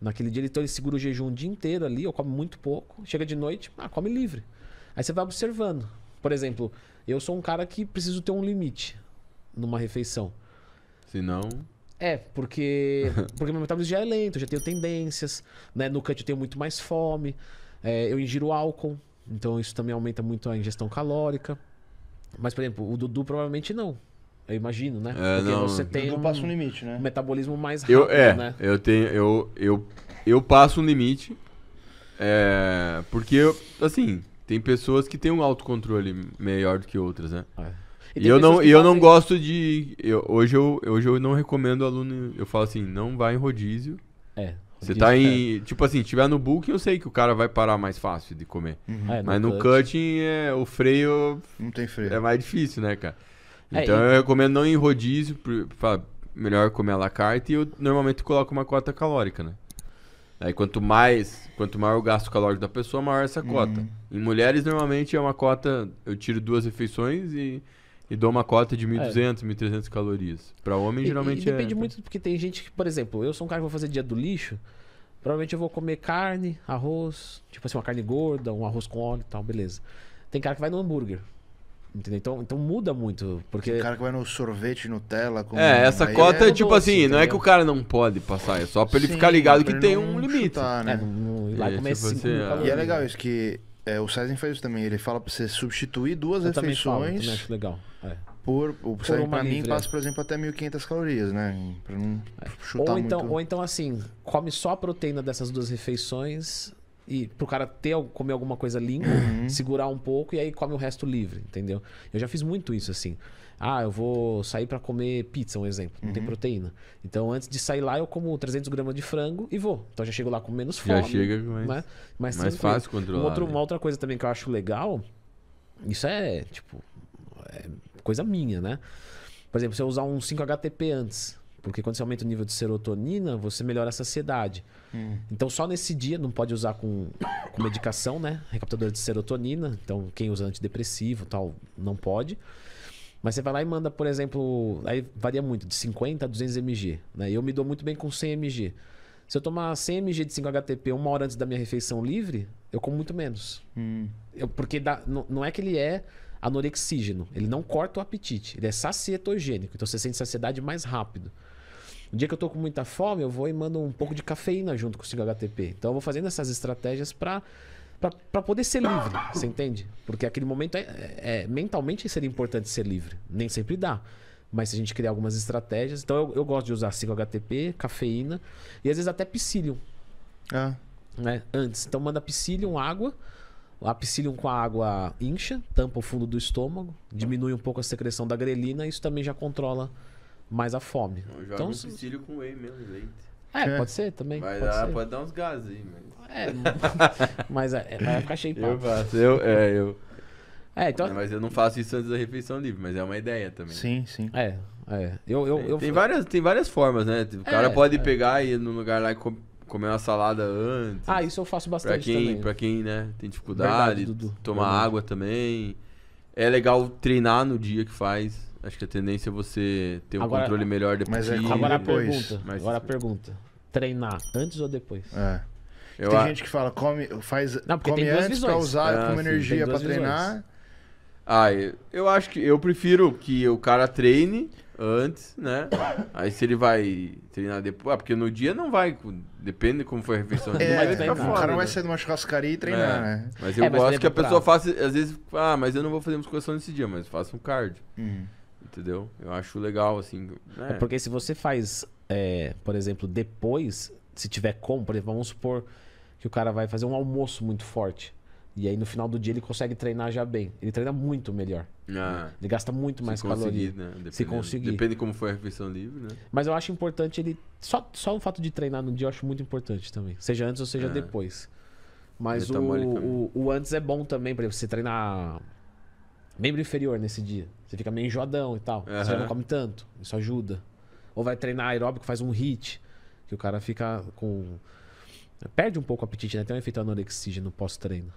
Naquele dia, então, ele segura o jejum o dia inteiro ali, ou come muito pouco. Chega de noite, ah, come livre. Aí você vai observando. Por exemplo, eu sou um cara que preciso ter um limite numa refeição. Se não... É, porque, porque meu metabolismo já é lento, já tenho tendências. Né? No cut eu tenho muito mais fome. É, eu ingiro álcool, então isso também aumenta muito a ingestão calórica. Mas, por exemplo, o Dudu provavelmente não. Eu imagino, né? É, Porque não, você tem um, passo um limite, né? Um metabolismo mais rápido, eu, é, né? Eu tenho, eu, eu, eu passo um limite, é, porque assim, tem pessoas que têm um autocontrole melhor do que outras, né? É. E, e eu não, eu não gosto de, eu, hoje eu, hoje eu não recomendo aluno, eu falo assim, não vai em rodízio. É. Você tá em. É. Tipo assim, tiver no book, eu sei que o cara vai parar mais fácil de comer. Uhum. É, no Mas no cutting, cutting é, o freio. Não tem freio. É mais difícil, né, cara? É, então é, e... eu recomendo não ir em rodízio, pra, melhor comer à la carte e eu normalmente coloco uma cota calórica, né? Aí quanto mais, quanto maior o gasto calórico da pessoa, maior essa cota. Hum. Em mulheres normalmente é uma cota, eu tiro duas refeições e e dou uma cota de 1.200, é. 1.300 calorias. Para homem, geralmente e, e depende é... muito, porque tem gente que, por exemplo, eu sou um cara que vou fazer dia do lixo, provavelmente eu vou comer carne, arroz, tipo assim, uma carne gorda, um arroz com óleo e tal, beleza. Tem cara que vai no hambúrguer. Entendeu? Então, então muda muito. Porque... O cara que vai no sorvete Nutella. é, essa cota é, tipo assim, não é que o cara não pode passar, é só pra ele Sim, ficar ligado que tem um limite. Chutar, né? É, no, lá e, começa tipo assim, é. e é legal isso que é, o César faz isso também. Ele fala pra você substituir duas eu refeições. Também, falo, também legal. É. Por, o por pra livre. mim passa, é. por exemplo, até 1.500 calorias, né? Pra não é. chutar ou então, muito. Ou então, assim, come só a proteína dessas duas refeições e pro cara ter comer alguma coisa limpa, uhum. segurar um pouco e aí come o resto livre, entendeu? Eu já fiz muito isso assim. Ah, eu vou sair para comer pizza, um exemplo. Não uhum. tem proteína. Então, antes de sair lá, eu como 300 gramas de frango e vou. Então, já chego lá com menos fome. Já chega mais, né? mais, mais fácil controlar. Um outro, né? Uma outra coisa também que eu acho legal, isso é, tipo, é coisa minha, né? Por exemplo, se eu usar um 5-HTP antes, porque quando você aumenta o nível de serotonina, você melhora a saciedade. Hum. Então, só nesse dia, não pode usar com, com medicação, né? Recaptador de serotonina. Então, quem usa antidepressivo tal, não pode. Mas você vai lá e manda, por exemplo, aí varia muito, de 50 a 200 mg. Né? Eu me dou muito bem com 100 mg. Se eu tomar 100 mg de 5-HTP uma hora antes da minha refeição livre, eu como muito menos. Hum. Eu, porque dá, não, não é que ele é anorexígeno. Ele não corta o apetite. Ele é sacietogênico. Então você sente saciedade mais rápido. Um dia que eu tô com muita fome, eu vou e mando um pouco de cafeína junto com o 5-HTP. Então eu vou fazendo essas estratégias para para poder ser livre, você entende? Porque aquele momento é, é, é, mentalmente seria importante ser livre, nem sempre dá. Mas se a gente criar algumas estratégias, então eu, eu gosto de usar 5-HTP, cafeína e às vezes até psyllium. Ah. Né? Antes, então manda psyllium, água, o apicilium com a água incha, tampa o fundo do estômago, diminui um pouco a secreção da grelina e isso também já controla mais a fome. então, um se... com whey mesmo, leite. É, é, pode ser também. Vai pode, dar, pode dar uns gases aí, mas... É, mas é, é, vai ficar cheio de Eu faço, eu, é, eu... É, então... Mas eu não faço isso antes da refeição livre, mas é uma ideia também. Sim, sim. É, é. Eu, eu, eu... Tem, várias, tem várias formas, né? O cara é, pode é. pegar e ir num lugar lá e comer comer uma salada antes. Ah, isso eu faço bastante pra quem, também. Pra quem, né, tem dificuldade, Verdade, tomar Verdade. água também. É legal treinar no dia que faz. Acho que a tendência é você ter um agora, controle melhor depois. Mas é agora a pergunta. Mas... Agora a pergunta. Treinar antes ou depois? É. Eu tem a... gente que fala, come, faz, Não, come antes visões. pra usar ah, como sim, energia pra treinar. Ah, eu acho que eu prefiro que o cara treine antes, né? Aí se ele vai treinar depois. Ah, porque no dia não vai, depende como foi a refeição. É, mas fica fora, o cara né? vai sair numa churrascaria e treinar, é. né? Mas é, eu é, mas gosto que a é pessoa faça, às vezes, ah, mas eu não vou fazer musculação nesse dia, mas faça um cardio. Hum. Entendeu? Eu acho legal, assim. Né? É porque se você faz, é, por exemplo, depois, se tiver como, por exemplo, vamos supor que o cara vai fazer um almoço muito forte. E aí no final do dia ele consegue treinar já bem. Ele treina muito melhor. Ah, né? Ele gasta muito mais calorias. Né? se conseguir. Depende como foi a refeição livre, né? Mas eu acho importante ele. Só, só o fato de treinar no dia eu acho muito importante também. Seja antes ou seja ah, depois. Mas o, o, o, antes é bom também, para você treinar membro inferior nesse dia. Você fica meio enjoadão e tal. Uhum. Você não come tanto. Isso ajuda. Ou vai treinar aeróbico, faz um hit. Que o cara fica com. Perde um pouco o apetite, né? Tem um efeito anorexígeno no pós-treino.